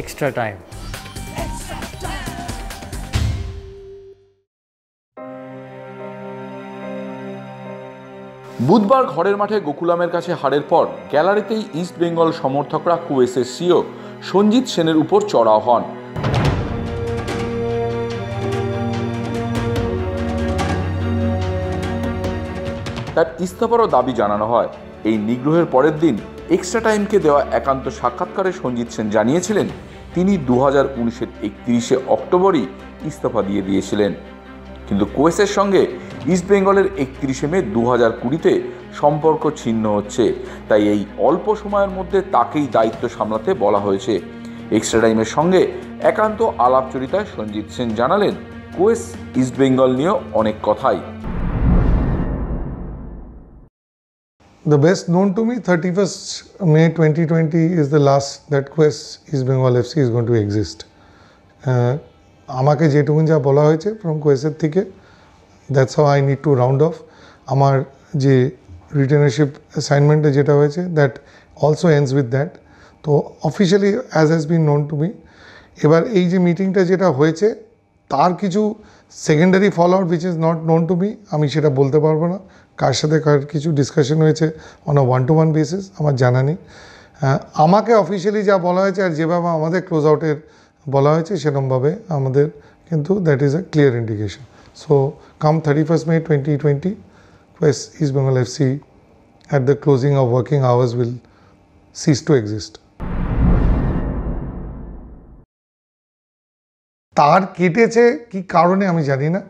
extra time. বুধবার ঘরের মাঠে গোকুলামের কাছে হারের পর গ্যালারিতেই ইস্ট বেঙ্গল সমর্থকরা কুয়েসের সিও সঞ্জিত সেনের উপর চড়াও হন তার ইস্তফারও দাবি জানানো হয় এই নিগ্রহের পরের দিন এক্সট্রা টাইমকে দেওয়া একান্ত সাক্ষাৎকারে সঞ্জিত সেন জানিয়েছিলেন তিনি দু হাজার উনিশের একত্রিশে অক্টোবরই ইস্তফা দিয়ে দিয়েছিলেন কিন্তু কোয়েসের সঙ্গে ইস্টবেঙ্গলের একত্রিশে মে দু হাজার কুড়িতে সম্পর্ক ছিন্ন হচ্ছে তাই এই অল্প সময়ের মধ্যে তাকেই দায়িত্ব সামলাতে বলা হয়েছে এক্সট্রা টাইমের সঙ্গে একান্ত আলাপচরিতায় সঞ্জিত সেন জানালেন কোয়েস ইস্টবেঙ্গল নিয়েও অনেক কথাই The best known to me, 31st May 2020 is the last that Quest East Bengal FC is going to exist. Uh, আমাকে যেটুকুন যা বলা হয়েছে ফ্রম কোয়েসের থেকে that's how I need to round off আমার যে রিটার্নারশিপ অ্যাসাইনমেন্টে যেটা হয়েছে that also ends with that তো officially as has been known to me এবার এই যে মিটিংটা যেটা হয়েছে তার কিছু secondary fall out which is not known to me আমি সেটা বলতে পারবো না কার সাথে কার কিছু ডিসকাশন হয়েছে on a one to one basis আমার জানা নেই হ্যাঁ, আমাকে অফিসিয়ালি যা বলা হয়েছে আর যেভাবে আমাদের ক্লোজ আউটের বলা হয়েছে সেরকমভাবে আমাদের কিন্তু that is a clear indication so come thirty first May twenty twenty Quess East Bengal C at the closing of working hours will cease to exist তার কেটেছে কি কারণে আমি জানি না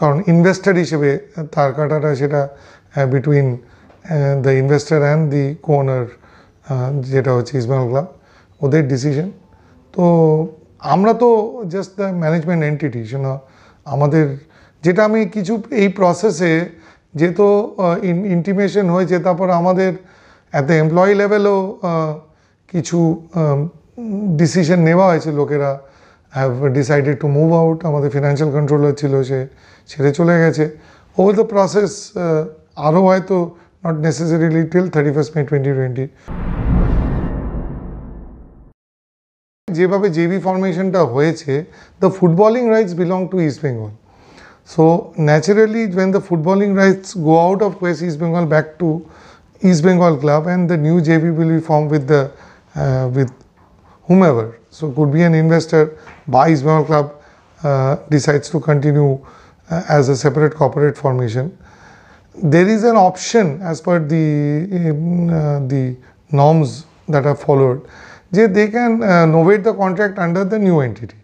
কারণ ইনভেস্টার হিসেবে তার কাটাটা সেটা between the investor and the co-owner যেটা হচ্ছে ইসমাল ক্লাব ওদের ডিসিশন তো আমরা তো জাস্ট দ্য ম্যানেজমেন্ট এন্টিটি সেন আমাদের যেটা আমি কিছু এই প্রসেসে যেহেতু ইন্টিমেশন হয়েছে তারপর আমাদের এত এমপ্লয়ি লেভেলও কিছু ডিসিশন নেওয়া হয়েছে লোকেরা have decided to move out আমাদের ফিনান্সিয়াল কন্ট্রোলার ছিল সে ছেড়ে চলে গেছে ওভার দ্য প্রসেস আরও হয়তো not necessarily till thirty first May twenty twenty যেভাবে জেবি ফর্মেশনটা হয়েছে the footballing rights belong to East Bengal so naturally when the footballing rights go out of west East Bengal back to East Bengal club and the new JV will be formed with the uh, with whomever. So could be an investor buys Bengal Club, uh, decides to continue uh, as a separate corporate formation. There is an option as per the uh, the norms that are followed. They can uh, novate the contract under the new entity,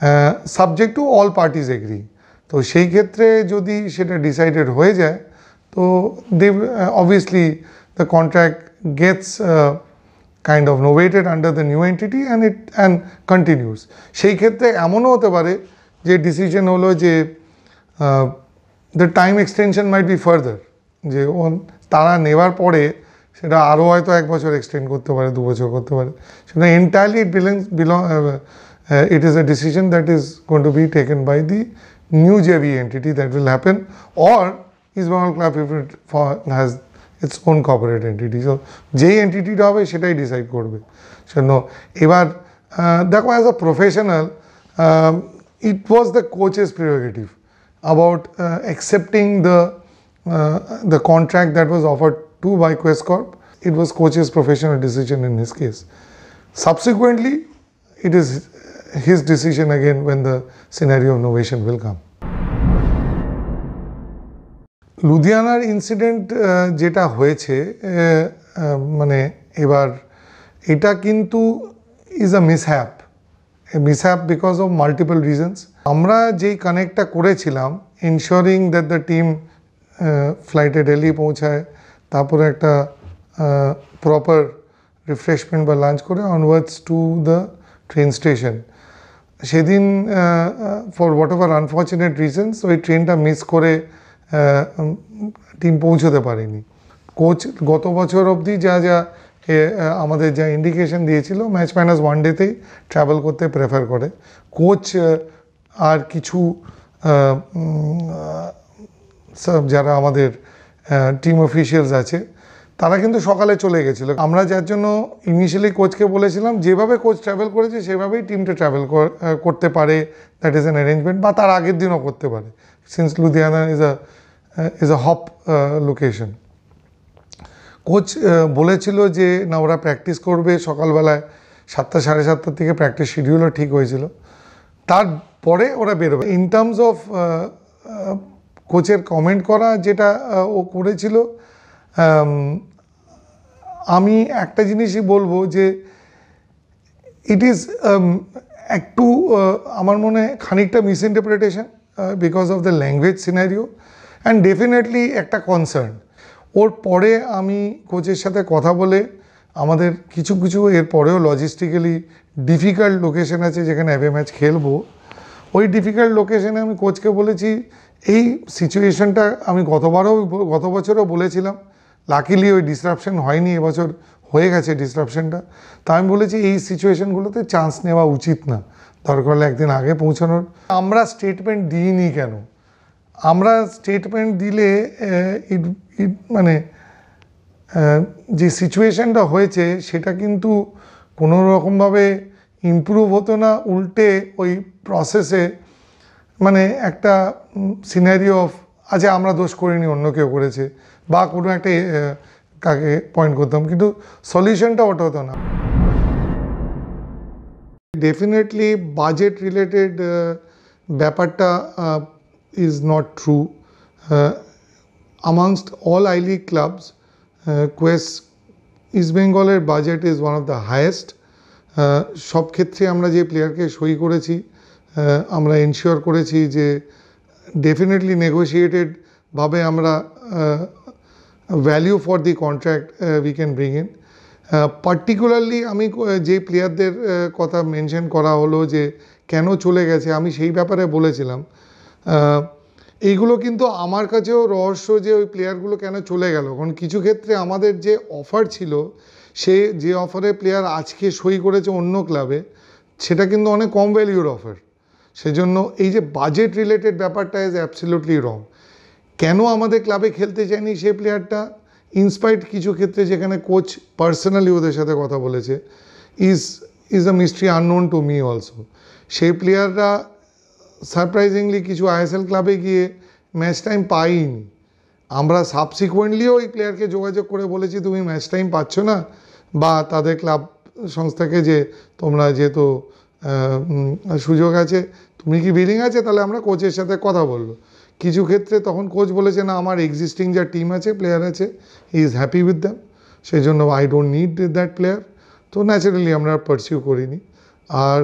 uh, subject to all parties agree. তো সেই ক্ষেত্রে যদি সেটা decided হয়ে যায় তো they obviously the contract gets kind of novated under the new entity and it and continues. সেই ক্ষেত্রে এমনও হতে পারে যে decision হলো যে the time extension might be further. যে ওন তারা নেবার পরে সেটা আরও হয়তো এক বছর extend করতে it is a decision that is going to be taken by the new JV entity that will happen or is one Club if it has its own corporate it's own corporate entity so যেই এন্টিটিটা I সেটাই decide করবে So, এবার Even as a a professional. It was the coach's prerogative about accepting the contract that was offered to by Quest Corp. It was coach's professional decision in his case. Subsequently, it is his decision again when the scenario of novation will come. লুধিয়ানার incident যেটা হয়েছে মানে এবার এটা কিন্তু is a mishap mishap because of multiple reasons আমরা যেই কানেক্টটা করেছিলাম ইনশিওরিং দ্যাট দ্য টিম ফ্লাইটে ডেলি পৌঁছায় তারপরে একটা প্রপার রিফ্রেশমেন্ট বা লাঞ্চ করে onwards to the train station সেদিন for whatever unfortunate reasons ওই ট্রেনটা মিস করে টিম পৌঁছতে পারেনি কোচ গত বছর অবধি যা যা আমাদের যা ইন্ডিকেশন দিয়েছিল ম্যাচ মাইনাস ওয়ান ডেতেই ট্রাভেল করতে প্রেফার করে কোচ আর কিছু সব যারা আমাদের টিম অফিসিয়ালস আছে তারা কিন্তু সকালে চলে গেছিলো আমরা যার জন্য ইনিশিয়ালি কোচকে বলেছিলাম যেভাবে কোচ ট্রাভেল করেছে সেভাবেই টিমটা ট্রাভেল করতে পারে দ্যাট ইজ অ্যান অ্যারেঞ্জমেন্ট বা তার আগের দিনও করতে পারে since Ludhiana is a uh, is a hop uh, location. Coach uh, বলেছিল যে না ওরা প্র্যাকটিস করবে সকালবেলায় সাতটা সাড়ে সাতটার থেকে প্র্যাকটিস শিডিউলও ঠিক হয়েছিল তারপরে ওরা বেরোবে ইন টার্মস অফ কোচের কমেন্ট করা যেটা uh, ও করেছিল um, আমি একটা জিনিসই বলবো যে ইট ইজ um, একটু uh, আমার মনে খানিকটা misinterpretation because of the language scenario and definitely একটা কনসার্ন ওর পরে আমি কোচের সাথে কথা বলে আমাদের কিছু কিছু এর পরেও লজিস্টিক্যালি ডিফিকাল্ট লোকেশন আছে যেখানে অ্যাভে ম্যাচ খেলবো ওই ডিফিকাল্ট লোকেশনে আমি কোচকে বলেছি এই সিচুয়েশনটা আমি গতবারও গত বছরও বলেছিলাম লাকিলি ওই ডিসরাপশন হয়নি এবছর হয়ে গেছে ডিসরাপশনটা তা আমি বলেছি এই সিচুয়েশানগুলোতে চান্স নেওয়া উচিত না দরকার হলে একদিন আগে পৌঁছানোর আমরা স্টেটমেন্ট দিইনি কেন আমরা স্টেটমেন্ট দিলে মানে যে সিচুয়েশানটা হয়েছে সেটা কিন্তু কোনো রকমভাবে ইম্প্রুভ হতো না উল্টে ওই প্রসেসে মানে একটা সিনারিও অফ আচ্ছা আমরা দোষ করিনি অন্য কেউ করেছে বা কোনো একটা কাকে পয়েন্ট করতাম কিন্তু সলিউশনটা ওটা হতো না ডেফিনেটলি বাজেট রিলেটেড ব্যাপারটা is not true amongst all I League clubs Quess East বেঙ্গলের budget is one of the highest সব ক্ষেত্রে আমরা যে প্লেয়ারকে সই করেছি uh, আমরা এনশিওর করেছি যে ডেফিনেটলি নেগোসিয়েটেডভাবে আমরা uh, value for the contract uh, we can bring in particularly uh, আমি uh, যে প্লেয়ারদের কথা মেনশন করা হলো যে কেন চলে গেছে আমি সেই ব্যাপারে বলেছিলাম এইগুলো কিন্তু আমার কাছেও রহস্য যে ওই প্লেয়ারগুলো কেন চলে গেল কারণ কিছু ক্ষেত্রে আমাদের যে অফার ছিল সে যে অফারে প্লেয়ার আজকে সই করেছে অন্য ক্লাবে সেটা কিন্তু অনেক কম ভ্যালিউর অফার সেজন্য এই যে বাজেট রিলেটেড ব্যাপারটা ইজ অ্যাবসলিউটলি রং কেন আমাদের ক্লাবে খেলতে চায়নি সেই প্লেয়ারটা ইনস্পাইট কিছু ক্ষেত্রে যেখানে কোচ পার্সোনালি ওদের সাথে কথা বলেছে is is a mystery unknown to me also সেই প্লেয়াররা সারপ্রাইজিংলি কিছু আইএসএল ক্লাবে গিয়ে ম্যাচ টাইম পাইনি আমরা সাবসিকুয়েন্টলিও ওই প্লেয়ারকে যোগাযোগ করে বলেছি তুমি ম্যাচ টাইম পাচ্ছ না বা তাদের ক্লাব সংস্থাকে যে তোমরা যেহেতু সুযোগ আছে তুমি কি বিলিং আছে তাহলে আমরা কোচের সাথে কথা বললো কিছু ক্ষেত্রে তখন কোচ বলেছে না আমার এক্সিস্টিং যা টিম আছে প্লেয়ার আছে he is happy with them সেই জন্য I don't need that player তো ন্যাচারালি আমরা পারসিউ করিনি আর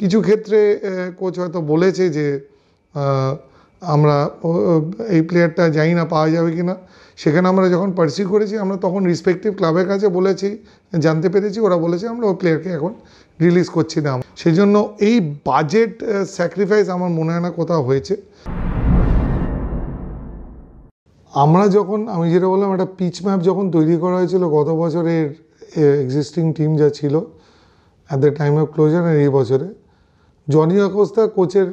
কিছু ক্ষেত্রে কোচ হয়তো বলেছে যে আমরা এই প্লেয়ারটা জানি না পাওয়া যাবে কি না সেখানে আমরা যখন পার্সিউ করেছি আমরা তখন রিসপেক্টিভ ক্লাবের কাছে বলেছি জানতে পেরেছি ওরা বলেছে আমরা ওই প্লেয়ারকে এখন রিলিজ করছি না সেই জন্য এই বাজেট স্যাক্রিফাইস আমার মনে হয় না কোথাও হয়েছে আমরা যখন আমি যেটা বললাম একটা পিচ ম্যাপ যখন তৈরি করা হয়েছিল গত বছরের এক্সিস্টিং টিম যা ছিল at the time of closure আর এই বছরে জনি আকোস্তা কোচের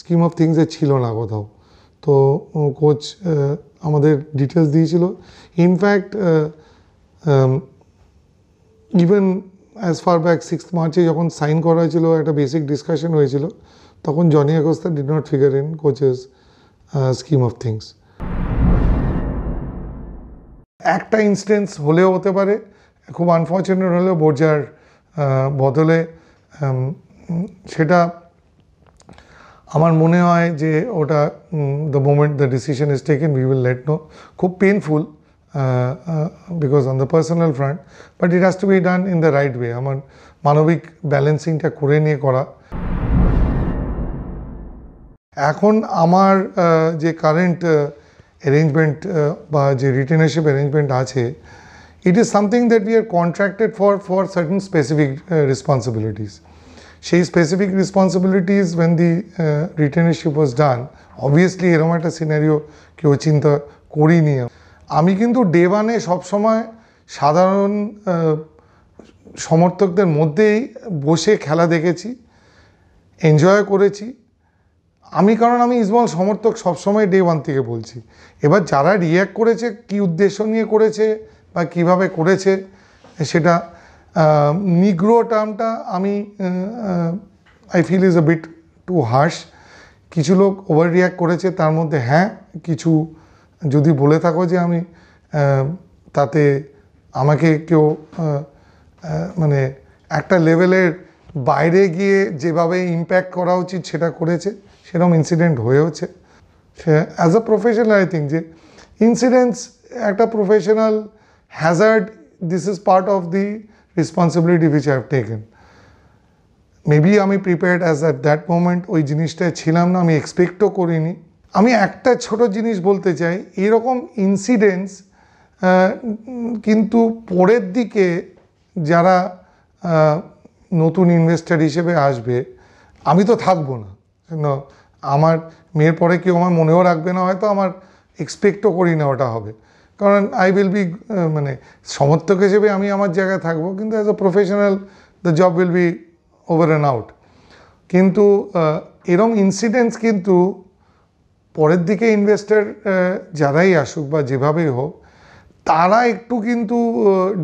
স্কিম অফ থিংসে ছিল না কোথাও তো কোচ আমাদের ডিটেলস দিয়েছিল in fact even as far back six মার্চে যখন সাইন করা হয়েছিল একটা বেসিক ডিসকাশন হয়েছিল তখন Johnny Acosta did not figure in coach's scheme of things একটা ইনস্টেন্স হলেও হতে পারে খুব আনফর্চুনেট হলেও বোর্জার বদলে সেটা আমার মনে হয় যে ওটা the moment the decision is taken we will let know খুব painful because on the personal front but it has to be done in the right way আমার মানবিক ব্যালেন্সিংটা করে নিয়ে করা এখন আমার যে কারেন্ট অ্যারেঞ্জমেন্ট uh, বা যে রিটেনারশিপ অ্যারেঞ্জমেন্ট আছে it is something that we are contracted for for certain specific responsibilities সেই specific responsibilities when the retainership was done obviously এরকম একটা সিনারিও কেউ চিন্তা করিনি আমি কিন্তু ডে ওয়ানে সবসময় সাধারণ সমর্থকদের মধ্যেই বসে খেলা দেখেছি এনজয় করেছি আমি কারণ আমি ইসমল সমর্থক সবসময় ডে ওয়ান থেকে বলছি এবার যারা রিয়্যাক্ট করেছে কি উদ্দেশ্য নিয়ে করেছে বা কিভাবে করেছে সেটা নিগ্রো টার্মটা আমি I feel is a bit too harsh কিছু লোক ওভার রিয়্যাক্ট করেছে তার মধ্যে হ্যাঁ কিছু যদি বলে থাকো যে আমি তাতে আমাকে কেউ মানে একটা লেভেলের বাইরে গিয়ে যেভাবে ইম্প্যাক্ট করা উচিত সেটা করেছে সেরকম ইনসিডেন্ট হয়েওছে সে as a professional I think যে ইনসিডেন্টস একটা professional hazard this is part of the responsibility which I have taken maybe আমি prepared as at that moment ওই জিনিসটায় ছিলাম না আমি এক্সপেক্টও করিনি আমি একটা ছোট জিনিস বলতে চাই এরকম ইনসিডেন্টস কিন্তু পরের দিকে যারা নতুন ইনভেস্টার হিসেবে আসবে আমি তো থাকবো না আমার মেয়ের পরে কেউ আমার মনেও রাখবে না হয়তো আমার এক্সপেক্টও করি না ওটা হবে কারণ আই উইল বি মানে সমর্থক হিসেবে আমি আমার জায়গায় থাকবো কিন্তু as a professional the job will be over and out কিন্তু এরম ইনসিডেন্টস কিন্তু পরের দিকে ইনভেস্টার যারাই আসুক বা যেভাবেই হোক তারা একটু কিন্তু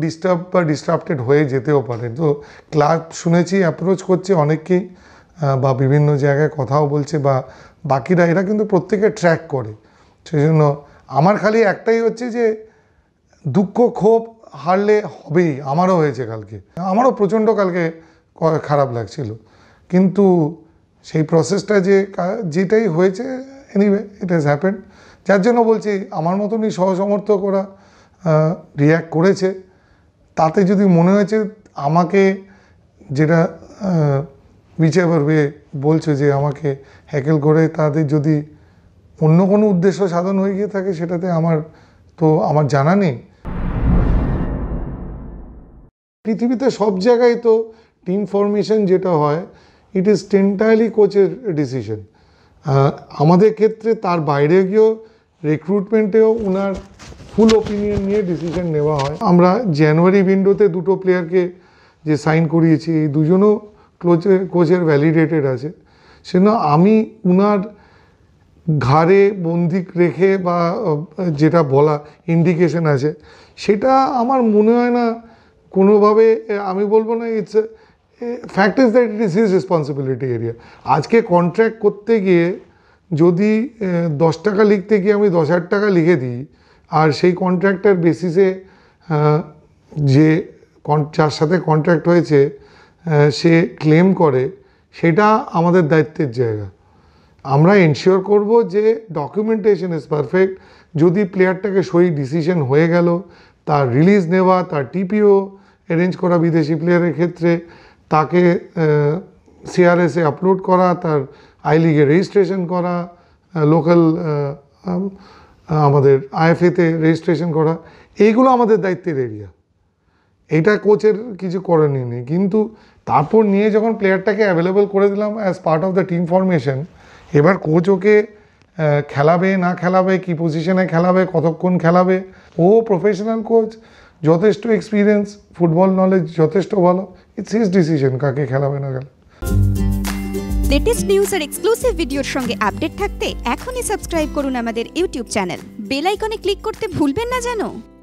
ডিস্টার্ব বা ডিস্টার্বটেড হয়ে যেতেও পারে তো ক্লাব শুনেছি অ্যাপ্রোচ করছে অনেককেই বা বিভিন্ন জায়গায় কথাও বলছে বা বাকিরা এরা কিন্তু প্রত্যেকে ট্র্যাক করে সেই জন্য আমার খালি একটাই হচ্ছে যে দুঃখ ক্ষোভ হারলে হবেই আমারও হয়েছে কালকে আমারও প্রচণ্ড কালকে খারাপ লাগছিল কিন্তু সেই প্রসেসটা যে যেটাই হয়েছে এনিওয়ে ইট হ্যাজ হ্যাপেন যার জন্য বলছি আমার মতনই সহসমর্থক ওরা রিয়্যাক্ট করেছে তাতে যদি মনে হয়েছে আমাকে যেটা whichever হয়ে বলছে যে আমাকে হ্যাকেল করে তাদের যদি অন্য কোনো উদ্দেশ্য সাধন হয়ে গিয়ে থাকে সেটাতে আমার তো আমার জানা নেই পৃথিবীতে সব জায়গায় তো টিম ফরমেশন যেটা হয় ইট ইজ টেন্টাইলি কোচের ডিসিশন আমাদের ক্ষেত্রে তার বাইরে গিয়েও রিক্রুটমেন্টেও ওনার ফুল ওপিনিয়ন নিয়ে ডিসিশন নেওয়া হয় আমরা জানুয়ারি উইন্ডোতে দুটো প্লেয়ারকে যে সাইন করিয়েছি এই দুজনও ক্লোজে কোচের ভ্যালিডেটেড আছে সে আমি উনার ঘাড়ে বন্দিক রেখে বা যেটা বলা ইন্ডিকেশন আছে সেটা আমার মনে হয় না কোনোভাবে আমি বলবো না it's fact is that it is his responsibility area আজকে কন্ট্র্যাক্ট করতে গিয়ে যদি দশ টাকা লিখতে গিয়ে আমি দশ হাজার টাকা লিখে দিই আর সেই কন্ট্র্যাক্টের বেসিসে যে যার সাথে কন্ট্র্যাক্ট হয়েছে সে ক্লেম করে সেটা আমাদের দায়িত্বের জায়গা আমরা এনশিওর করব যে ডকুমেন্টেশন ইজ পারফেক্ট যদি প্লেয়ারটাকে সই ডিসিশন হয়ে গেল তার রিলিজ নেওয়া তার টিপিও অ্যারেঞ্জ করা বিদেশি প্লেয়ারের ক্ষেত্রে তাকে সিআরএসে আপলোড করা তার আই লিগে রেজিস্ট্রেশন করা লোকাল আমাদের আইএফএতে রেজিস্ট্রেশন করা এইগুলো আমাদের দায়িত্বের এরিয়া এটা কোচের কিছু করেনি নেই কিন্তু তারপর নিয়ে যখন প্লেয়ারটাকে অ্যাভেলেবেল করে দিলাম as part of the team formation এবার কোচ ওকে খেলাবে না খেলাবে কি পজিশনে খেলাবে কতক্ষণ খেলাবে ও প্রফেশনাল কোচ যথেষ্ট এক্সপিরিয়েন্স ফুটবল নলেজ যথেষ্ট ভালো ইটস হিজ ডিসিশন কাকে খেলাবে না খেলাবে লেটেস্ট নিউজ আর এক্সক্লুসিভ ভিডিওর সঙ্গে আপডেট থাকতে এখনই সাবস্ক্রাইব করুন আমাদের ইউটিউব চ্যানেল বেল আইকনে ক্লিক করতে ভুলবেন না জানো